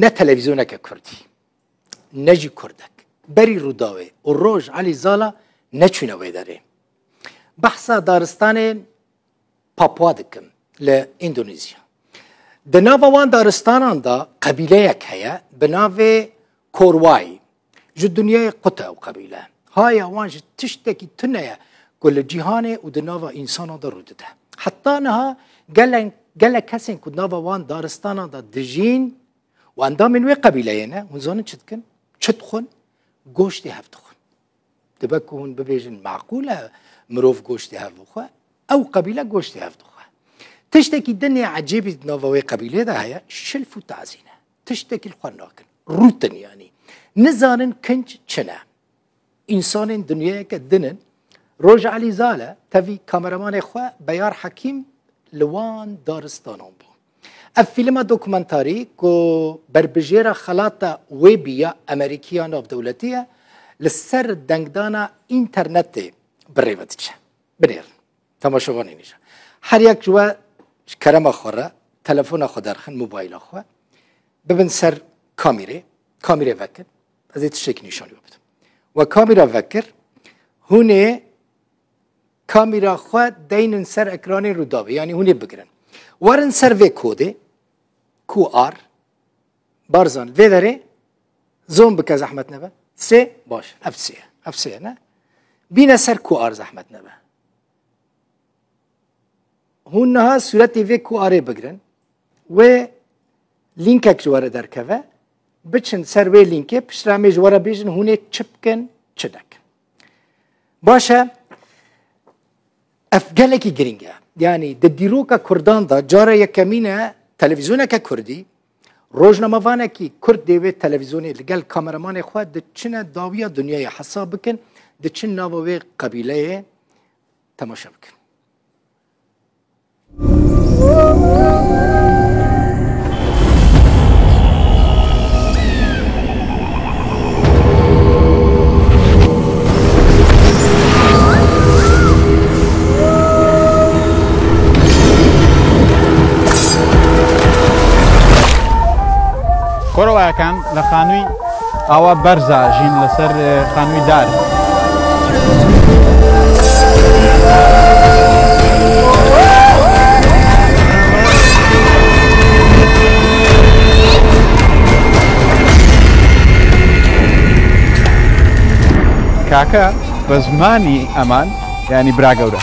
نه تلویزیونک کردی نه جی کردک بری روداوه و روژ علی زالا نچونه ویداره بحثا دارستان پاپوا دکم ل اندونیزیا د ناوان دارستانان دا قبیله یک هیا به ناو کوروای جو دنیای قطع و قبیله های اوان جد تشتکی تنه گل جیهانه و د ناو انسان دا رودده حتی نها گلن گله کسی که ناوان دارستانان دا دجین وان دامن وی قبیله نه ونزان چت کن چت خون گوشتی هفت معقوله مروف گوشتی هفت خو او قبیله گوشتی هفت خو تشتكي الدنيا عجيبة نوفاوي قبيلة ده هيا شلف وتعزينة تشتكي الخناكن روتن يعني نزانن كنج چنا انسان دنيا كدنن روج علي زالة تفي كامeraman اخوة بيار حكيم لوان دارستانان بو Ev filma dokumentarî ku berbijêra xelata wêbiya Amerîkî ya navdewletî ye li ser dengdana înternetê birêve diçe. Binêrin. Temaşevanê nîje. Her yek ji we ji kerema xwe re telefona xwe derxin mobayla xwe bibin ser kamerê kamerê vekin ez ê tiştekî nîşanî bidim. We kamera vekir hûn ê kamera xwe deynin ser ekranê rûdavê yanî hûn ê bigirin. Warren کو آر، برزان برزن فيدري زوم بك زحمت نبا سه باش سه أفسية نه، بينا سر آر زحمت نبا هونها صورتي کو آره بگرن و لینکک جوار در که بچن سر وی لینکه پشرامی جواره بیجن هونه چپکن چدک باشه efgelekî giring e. Yani di dîroka Kurdan da cara yekemîne televizyoneke Kurdî, rojnamevanekî Kurd dê wê televizyonê li gel kameramanê xwe di çine dawiya dunyayê hesa bikin, di çin nava wê qebîleyê temaşa bikin. لە خانووی ئاوا بەرزا ژین لەسەر خانووی دار. کاکە بە زمانی ئەمان ینی براگەورە.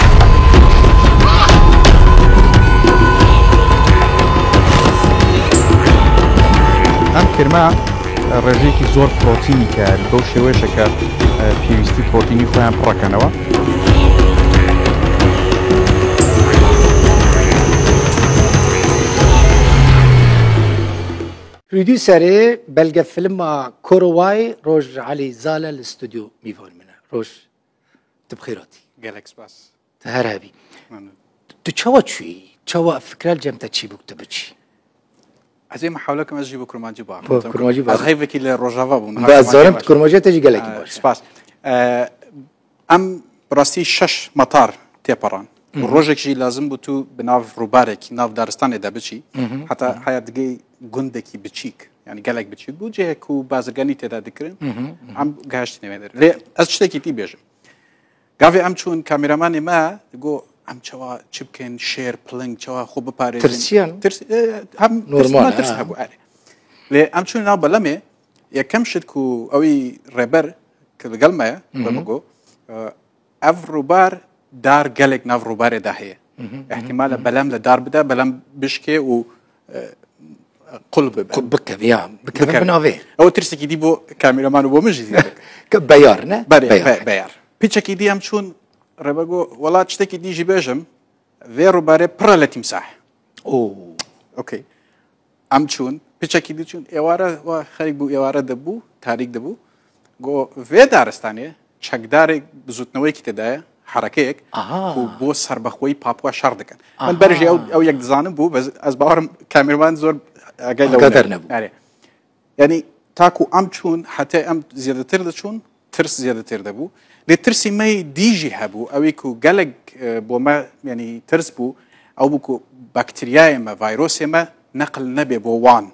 ئەم کرما ڕێژێکی زۆر پرۆتینی کار بەو شێوەیەشەکە پێویستی پرۆتینی خۆیان پڕەکەنەوە پرودیوسەرێ بەلگە فلمما کۆڕوای ڕۆژ علی زالە لە ستودیو میڤۆن منە ڕۆژ تبخیرۆتی گەلکس باس هەرابی تو چاوە چوی چاوە فکرال جەمتە چی بووتە بچی ئەزێ مححولەکەم ئەژی بە کورمانجی با هەیبێکی لە ڕۆژاوا بووم زۆرم کورمۆژێت تەجی گەلێکی سپاس ئەم ڕاستی شش مەتار تێپەڕان ڕۆژێکی لازم بوو تو بناو ڕووبارێکی ناو دارستانێدا بچی حتا حیات دگەی گوندێکی بچیک ینی گەلێک بچیت بوو جەیەک و بازرگانی تێدا دەکردن ئەم گەهشت نوێنێت لێ ئەس شتێکی تی بێژم گاوێ ئەم چوون کامیرەمانی ما گۆ هم چوا چبکن شێر پلنگ چوا خۆ بپارێ ترسیان هەم نورمال ترس هەبوو ئارێ لێ ئەم چون ناو بەلەمێ یەکەم شت و ئەوی ڕێبەر کە لەگەڵمەیە بەمەگۆ ئەف ڕووبار دار گەلێک ناو ڕووبارێدا هەیە احتیمالە بەلەم لە دار بدە بەلەم بشکێ و قل بکە بناوێ ئەو ترسێکی دی بۆ کامیرەمان و بۆ مژی کە بەیار نە بەیار پیچەکی دی ئەم چون ڕێبەرگۆ وڵات شتێکی دیژی بێژم وێ ڕووبارێ پڕە لە تیمساح ئۆکەی ئەم چوون پچەکی دیچون ئێوارە خەریک بوو ئێوارە دەبوو تاریک دەبوو گۆ وێ دارستانێ چەکدارێک بزوتنەوەیکی تێدایە حرەکەیەک بۆ سربەخۆی پاپوا شار دەکەن من بەرژ ئەو یەک دزانم بوو ئەس باوەرم کامیرمان زۆر ئەگەل لەگە دەرنەبوو ینی تاکو ئەم چوون حتە ئەم زیادەتر دەچوون ترس زیادەتر دەبوو لێ ترسی مەی دیژی هەبوو ئەوەی و گەلک بۆمە ینی ترس بوو ئەو بکو باکتریایمە ڤایرۆسێمە نەقل نەبێ بۆ وان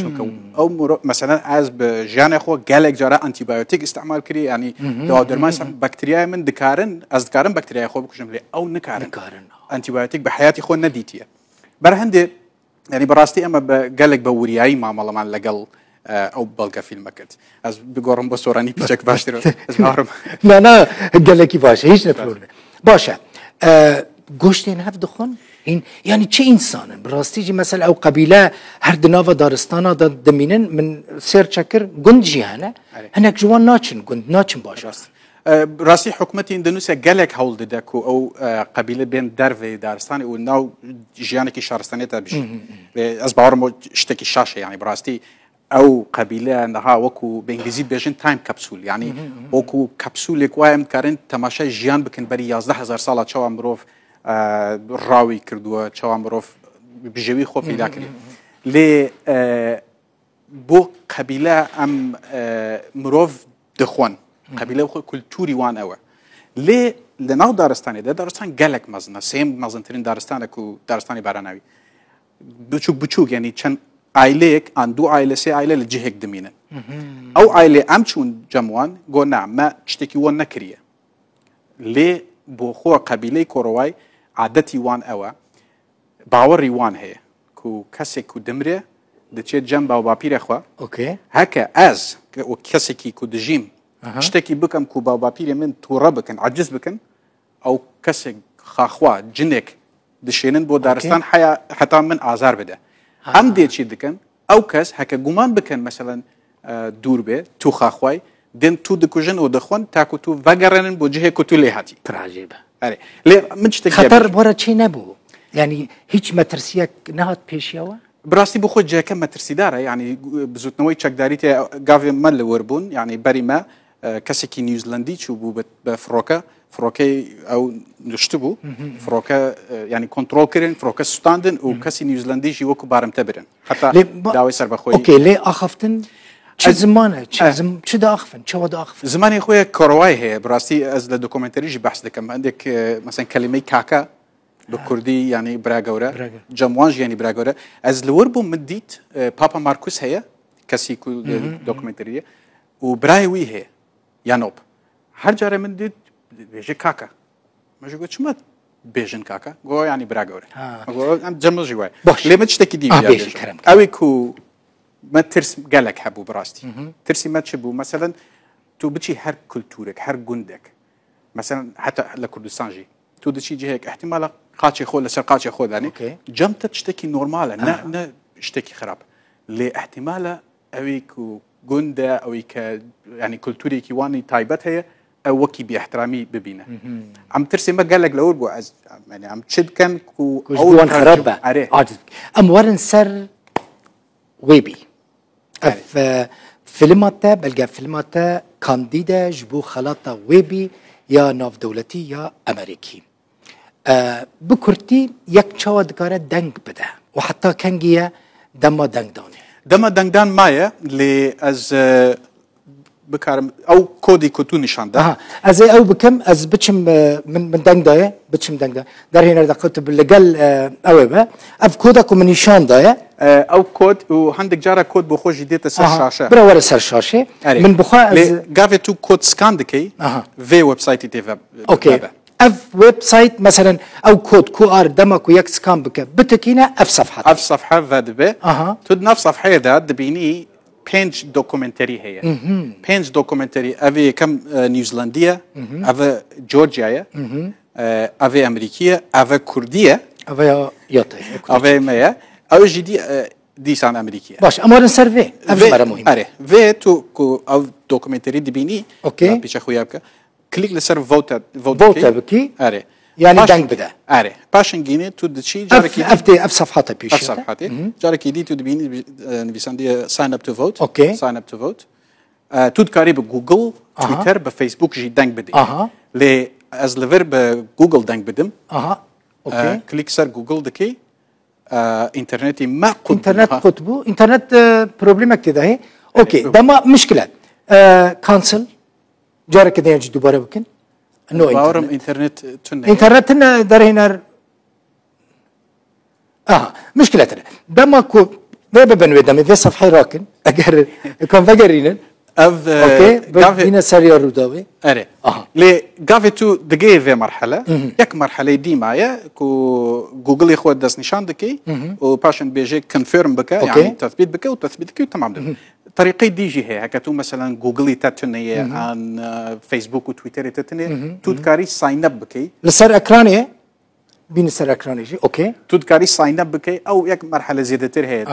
چونکە ئەو مەسەەن ئاز بە ژیانە خۆ گەلێک جارە ئەتیبایۆتیک استعمال کردی ینی داوا دەرمان بەکتریای من دکارن ئەس دکارن بەکتریای خۆ بکوژم لێ ئەو نکارن کارن ئەتیبایۆتیک بە حیاتی خۆ نەدیتیە بەر هەندێ ینی بەڕاستی ئەمە بە گەلێک بە وریایی مامەڵەمان لەگەڵ آه، او بلگا فیلمکت از بگورم با سورانی پیچک باشتر از مارم نه نه گلکی باشه هیچ نفرور باشه گوشت آه، این هفت دخون این یعنی يعني چه انسانن براستی جی مثلا او قبیله هر دناو دارستانا دا دمینن من سر چکر گند جیانه هنک جوان ناچن گند ناچن باشه آه، راستی حکومت اندونزیا گلک هول داده که او قبیله بین در و دارستان او ناو جیانه که شهرستانه تا بشه از باورم شته که شاشه یعنی براستی ئەو قەبیلە نەها وەکو بەنگلیزی بێژن تایم کەپسول یعنی وەکو کەپسولێک وایە ئەمکارن تەماشای ژیان بکەن بەری 110هزار ساڵە چاوا مرۆڤ ڕاوی کردووە چاوا مرۆڤ بژەوی خۆ پیداکردی لێ بۆ قەبیلە ئەم مرۆڤ دەخۆن قەبیلە خۆ کولتوری وان ئەوە لێ لە ناو دارستانیدا دارستان گەلک مەزنە سێم مەزنترین دارستانە و دارستانی باراناوی بچوک بچوک یعنی چەند ئایلەیەک ئەن دوو ئایلە سێ ئایلە لە جهێک دمینن ئەو ئایلێ ئەم چوون جەموان گۆ نامە شتێکی وە نەکریە لێ بۆ خۆ قەبیلەی کۆڕەوای عادەتی وان ئەوە باوەڕی وان هەیە و کەسێک و دمرێ دەچێت جەم باو باپیرەخوا هەکە ئەس کەسێکی کو دژیم شتێکی بکەم کو باو باپیرێ من تووڕە بکەن عجز بکەن ئەو کەسێک خاخوا جنێک دشێنن بۆ دارستان حتا من ئازار بدە ئەم دێکی دکەن ئەو کەس هەکە گومان بکەن مەسەەن دوور بێ تو خاخوای دێن تو دکوژن و دەخۆن تاکو تو بەگەڕێنن بۆ جهەیە کو تو لێ هاتی پراژێ بە لێ من خەتەر بۆرە چی نەبوو ینی هیچ مەترسیەک نهات پێشیەوە براستی بۆ خۆ جەکە مەترسیدارە ینی بزوتنەوەی چەکداری تێ گاوێ مە لەوەربوون ینی بەریمە کەسێکی نیوزلندی چوو بوو بە فڕۆکە فروكي او نشتبو فروكا يعني كنترول كرين فروكا ستاندن وكاسي نيوزلانديشي جي وكو بارم تبرن حتى داوي سر بخوي اوكي لي اخفتن چه زمانه چه آه. زم چه دا اخفن چه ودا اخفن زمانه خويا كرواي هي براستي از دوكومنتري جي بحث دكم عندك اه، مثلا كلمه كاكا بكردي آه. يعني براغورا جموانج يعني براغورا از لوربو مديت بابا ماركوس هي كاسيكو دوكومنتري وبراي وي هي يانوب هر جاره من ديت بێژێ کاکە مەژ گوت چمە بێژن کاکە گۆ ینی برا گەورە ئەم جەمەژی وای لێمە شتێکی دی ئەوی کو مە ترس گەلک هەبوو بڕاستی ترسی مە چ بوو مەسەن تو بچی هەر کولتورێک هەر گوندێک مەسەن حتا لە کوردستانژی تو دچی جهەیەک احتیممالە قاچی خۆ لەسەر قاچی خۆدانی جەمتە شتێکی نۆرمالە نە شتێکی خراپ لێ احتیممالە ئەوی و گوندە ئەوی کە ینی کولتورێکی وانی تایبەت هەیە او وكي باحترامي ببينا عم ترسم ما قال لك لو بو يعني عم تشد كان كو اول ام ورن سر ويبي اف فيلماتا بلقى فيلماتا كانديدا جبو خلاطة ويبي يا ناف دولتي يا امريكي أه بكرتي يك تشاو دكارة دنك بدا وحتى كانجيا دما دنك دانه دما دنك دان مايا لي از أه بكارم او ئەو کۆدی کوتو نیشاندا از او بكم از بچم آه، من ده بچم دەنگدا دەرهێنەردا قوت لەگەل آه، ئەوێ اف ئەف کۆدا نشان ده آه، او كود و هەندێک جارە کۆت بۆ خۆشی سر شاشه برا ورا سر شاشه من بخوا گاوێت تو کۆت سکان في ويب سايت تێڤ ئۆکێ اف ويب سايت مثلا او كود كو ار دمك وياك سكان بك بتكينا اف صفحه اف صفحه فادبه اها تد نفس صفحه ده دبيني پێنج دۆکمنتەری هەیە پێنج دۆکمنتەری ئەوێ یەکەم نیوزلندیە ئەە جۆرجایە ئەێ ئەمریکیە ئەە کوردیە ئەێمەیە ئەوژی دیسان ئەمریکی باش ئەمارن سەر وێ وێ تۆ ئەو دۆکمنتەری دبینی پیچە خویا بکە کلیک لەسەر ڤوتە بکی ئەرێ يعني دنگ بده آره باشن انگینه تو دچی جاره کی اف اف صفحات پیش اف صفحات جاره کی دی تو دبین نویسنده ساين اب تو فوت اوكي ساين اب تو فوت تو كاري بجوجل تويتر بفيسبوك جي دنگ بده اها لي از لفر بجوجل دنگ بدم اها آه، اوكي كليك سر جوجل دكي آه، انترنت ما قطبو انترنت قطبو انترنت بروبليمك تدا هي اوكي دما مشكله كانسل آه، جاركي كده يجي دوباره بكن no warum internet tun internet eh, tun اه مشكلتنا دما كو دما في صفحه راكن اقرر كون اذ اوكي بينا سريا روداوي اره لي غافي تو دقي في مرحله يك مرحله دي معايا كو جوجل يخو داس نشان دكي وباشن بي جي كونفيرم بك يعني تثبيت بك وتثبيت كي تمام طريقي دي جي هي هكا تو مثلا جوجل تاتني عن فيسبوك وتويتر تاتني تو كاري ساين اب بكي لسر اكراني Binnen Seracronici, oké. Okay. Toen ik sign up bekei, au jak marhala zedeter heet.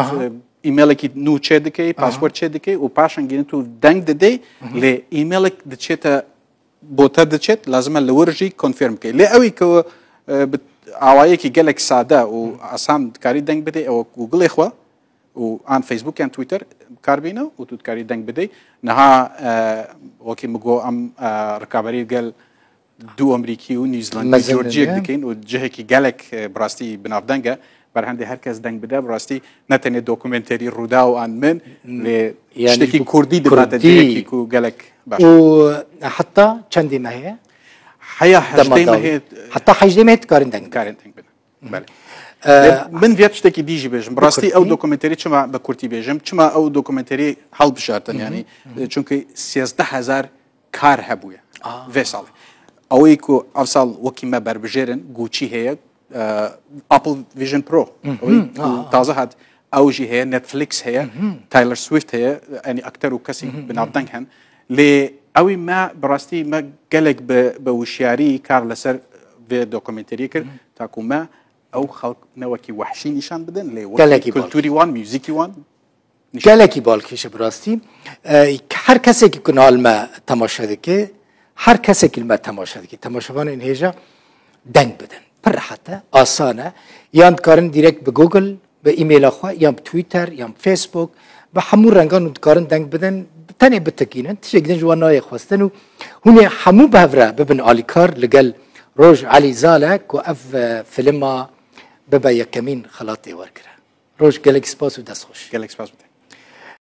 ایمیلێکی نو چێ دەکەی پاسپۆرت چێ دەکەی و پاشان گەێنێت و دەنگ دەدەی لێ ئیمێلێک دەچێتە بۆتە دەچێت لازمە لە وەرژی کۆنفرم بکەی لێ ئەوی کەوە ئاوایەکی گەلێک سادە و ئاسان کاری دەنگ بدەی ئەوە گوگڵی خوا و ئان فیسبوک یان تویتر کاربینە و توتکاری دەنگ بدەی نەها وەکی مگۆ ئەم ڕکابی گەل دو امریکی و نیوزیلندی جورجیک دکین و جهه جهکی گلک اه، براستی بنافدنگه بر هنده هر کس دنگ بده براستی نه تنه داکومنتری رودا و ان من یعنی شتکی کردی دماده جهکی کو گلک باش و حتی چندی مهه حیا حجدی مهه اه، حتی حجدی مهه کارن دنگ کارن دنگ بده بله اه، من فيات شتكي دیجی بيجم براستي او دوكومنتري تشما بكورتي بيجم چما او دوكومنتري حل بشارتن یعنی چونكي سیزده هزار کار آه. في سالي ئەوەی کو ئەو ساڵ وەکیمە بربژێرن گوچی هی اپل ویژن پرو تازه هد اوجی هی نتفلیکس هی تایلر سویفت هی ئەنی اکتر و کسی بناوتەنگ هن لی اوی ما بڕاستی مە گەلێک به وشیاری کار لسر به دۆکمنتری کرد ما او خلق نوکی وحشی نیشان بدەن لێ گەلێکی کللتوری وان میوزیکی وان گەلێکی هر کسی که کنال ما تەماشا دکه هر کسی که ما تماشا دیگه تماشاوان این هیجا دنگ بدن پر راحته آسانه یا کارن دیرکت به گوگل به ایمیل خو یا توییتر یا فیسبوک به همو رنگان کارن دنگ بدن تنه بتکینن تشکدن جوانای خواستن و هونه همو بهره ببن آلیکار لگل روج علی زالک و اف فیلم ببا یکمین خلاطی ورکره روج گلک سپاس و دست خوش گلک سپاس بده